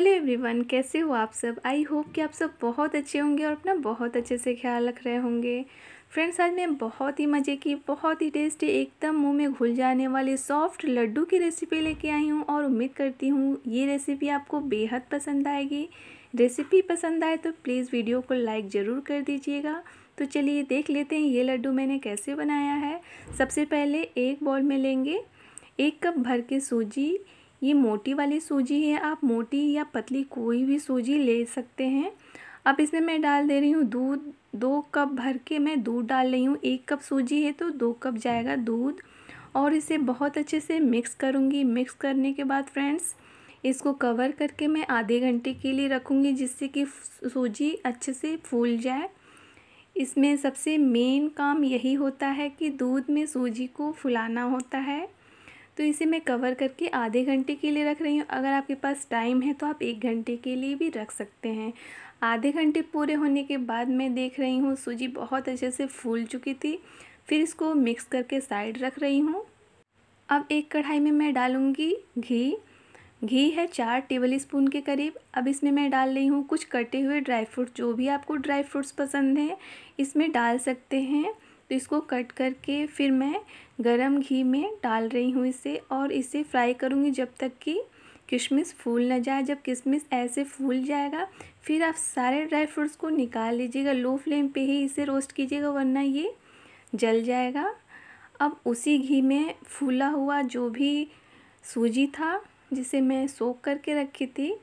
hello everyone कैसे हो आप सब आई होप कि आप सब बहुत अच्छे होंगे और अपना बहुत अच्छे से ख्याल रख रहे होंगे फ्रेंड्स आज मैं बहुत ही मज़े की बहुत ही टेस्टी एकदम मुंह में घुल जाने वाले सॉफ्ट लड्डू की रेसिपी लेके आई हूँ और उम्मीद करती हूँ ये रेसिपी आपको बेहद पसंद आएगी रेसिपी पसंद आए तो प्लीज़ वीडियो को लाइक ज़रूर कर दीजिएगा तो चलिए देख लेते हैं ये लड्डू मैंने कैसे बनाया है सबसे पहले एक बॉल में लेंगे एक कप भर के सूजी ये मोटी वाली सूजी है आप मोटी या पतली कोई भी सूजी ले सकते हैं अब इसमें मैं डाल दे रही हूँ दूध दो कप भर के मैं दूध डाल रही हूँ एक कप सूजी है तो दो कप जाएगा दूध और इसे बहुत अच्छे से मिक्स करूँगी मिक्स करने के बाद फ्रेंड्स इसको कवर करके मैं आधे घंटे के लिए रखूँगी जिससे कि सूजी अच्छे से फूल जाए इसमें सबसे मेन काम यही होता है कि दूध में सूजी को फुलाना होता है तो इसे मैं कवर करके आधे घंटे के लिए रख रही हूँ अगर आपके पास टाइम है तो आप एक घंटे के लिए भी रख सकते हैं आधे घंटे पूरे होने के बाद मैं देख रही हूँ सूजी बहुत अच्छे से फूल चुकी थी फिर इसको मिक्स करके साइड रख रही हूँ अब एक कढ़ाई में मैं डालूँगी घी घी है चार टेबल स्पून के करीब अब इसमें मैं डाल रही हूँ कुछ कटे हुए ड्राई फ्रूट जो भी आपको ड्राई फ्रूट्स पसंद हैं इसमें डाल सकते हैं तो इसको कट करके फिर मैं गरम घी में डाल रही हूँ इसे और इसे फ्राई करूँगी जब तक कि किशमिश फूल ना जाए जब किशमिश ऐसे फूल जाएगा फिर आप सारे ड्राई फ्रूट्स को निकाल लीजिएगा लो फ्लेम पे ही इसे रोस्ट कीजिएगा वरना ये जल जाएगा अब उसी घी में फूला हुआ जो भी सूजी था जिसे मैं सोख करके रखी थी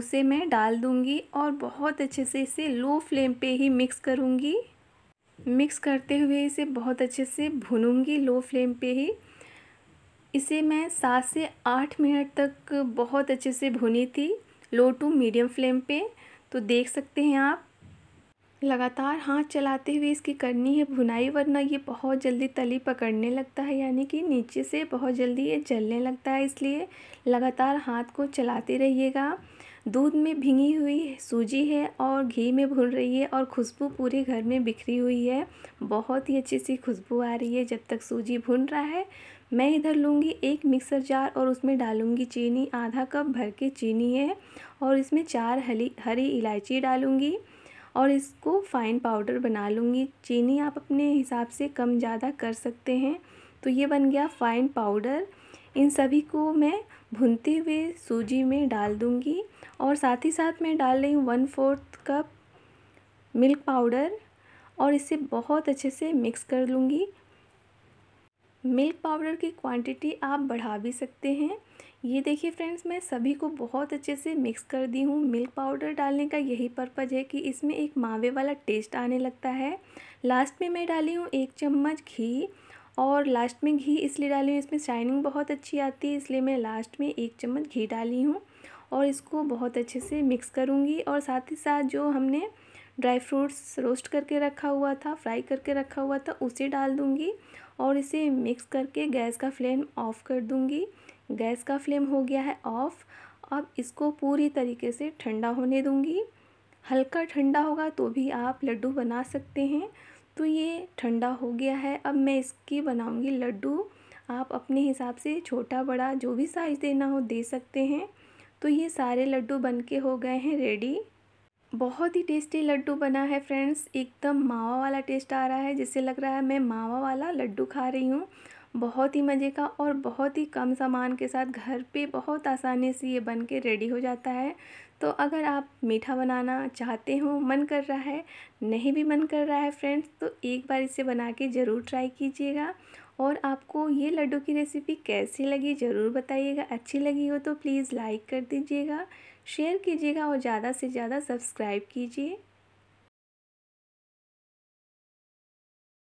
उसे मैं डाल दूँगी और बहुत अच्छे से इसे लो फ्लेम पे ही मिक्स करूँगी मिक्स करते हुए इसे बहुत अच्छे से भुनूंगी लो फ्लेम पे ही इसे मैं सात से आठ मिनट तक बहुत अच्छे से भुनी थी लो टू मीडियम फ्लेम पे तो देख सकते हैं आप लगातार हाथ चलाते हुए इसकी करनी है भुनाई वरना ये बहुत जल्दी तली पकड़ने लगता है यानी कि नीचे से बहुत जल्दी ये जलने लगता है इसलिए लगातार हाथ को चलाते रहिएगा दूध में भिंगी हुई सूजी है और घी में भून रही है और खुशबू पूरे घर में बिखरी हुई है बहुत ही अच्छी सी खुशबू आ रही है जब तक सूजी भून रहा है मैं इधर लूँगी एक मिक्सर जार और उसमें डालूँगी चीनी आधा कप भर के चीनी है और इसमें चार हली हरी इलायची डालूँगी और इसको फाइन पाउडर बना लूँगी चीनी आप अपने हिसाब से कम ज़्यादा कर सकते हैं तो ये बन गया फाइन पाउडर इन सभी को मैं भुनते हुए सूजी में डाल दूँगी और साथ ही साथ मैं डाल रही हूँ one fourth cup milk powder और इसे बहुत अच्छे से मिक्स कर लूँगी मिल्क पाउडर की क्वांटिटी आप बढ़ा भी सकते हैं ये देखिए फ्रेंड्स मैं सभी को बहुत अच्छे से मिक्स कर दी हूँ मिल्क पाउडर डालने का यही पर्पज़ है कि इसमें एक मावे वाला टेस्ट आने लगता है लास्ट में मैं डाली हूँ एक चम्मच घी और लास्ट में घी इसलिए डाली हूँ इसमें शाइनिंग बहुत अच्छी आती है इसलिए मैं लास्ट में एक चम्मच घी डाली हूँ और इसको बहुत अच्छे से मिक्स करूँगी और साथ ही साथ जो हमने ड्राई फ्रूट्स रोस्ट करके रखा हुआ था फ्राई करके रखा हुआ था उसे डाल दूँगी और इसे मिक्स करके गैस का फ्लेम ऑफ़ कर दूँगी गैस का फ्लेम हो गया है ऑफ़ अब इसको पूरी तरीके से ठंडा होने दूँगी हल्का ठंडा होगा तो भी आप लड्डू बना सकते हैं तो ये ठंडा हो गया है अब मैं इसकी बनाऊँगी लड्डू आप अपने हिसाब से छोटा बड़ा जो भी साइज़ देना हो दे सकते हैं तो ये सारे लड्डू बन के हो गए हैं रेडी बहुत ही टेस्टी लड्डू बना है फ्रेंड्स एकदम मावा वाला टेस्ट आ रहा है जिससे लग रहा है मैं मावा वाला लड्डू खा रही हूँ बहुत ही मज़े का और बहुत ही कम सामान के साथ घर पे बहुत आसानी से ये बन के रेडी हो जाता है तो अगर आप मीठा बनाना चाहते हो मन कर रहा है नहीं भी मन कर रहा है फ्रेंड्स तो एक बार इसे बना के ज़रूर ट्राई कीजिएगा और आपको ये लड्डू की रेसिपी कैसी लगी ज़रूर बताइएगा अच्छी लगी हो तो प्लीज़ लाइक कर दीजिएगा शेयर कीजिएगा और ज़्यादा से ज़्यादा सब्सक्राइब कीजिए